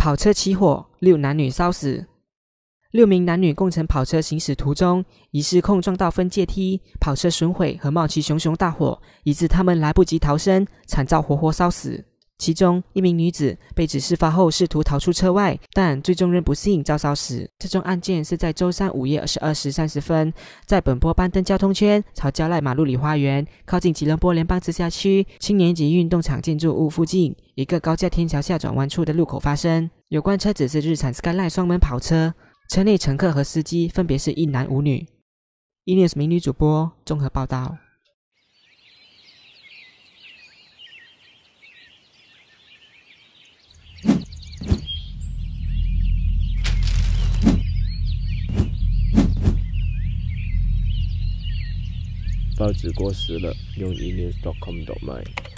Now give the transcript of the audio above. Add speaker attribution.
Speaker 1: 跑车起火，六男女烧死。六名男女共乘跑车行驶途中，疑似碰撞到分界梯，跑车损毁和冒起熊熊大火，以致他们来不及逃生，惨遭活活烧死。其中一名女子被指事发后试图逃出车外，但最终仍不幸遭烧死。这宗案件是在周三午夜二十二时三十分，在本波班登交通圈朝郊赖马路里花园靠近吉隆坡联邦直辖区青年级运动场建筑物附近一个高架天桥下转弯处的路口发生。有关车子是日产 Skyline 双门跑车，车内乘客和司机分别是一男五女。一名女主播综合报道。
Speaker 2: 报纸过时了，用 inews.com.my。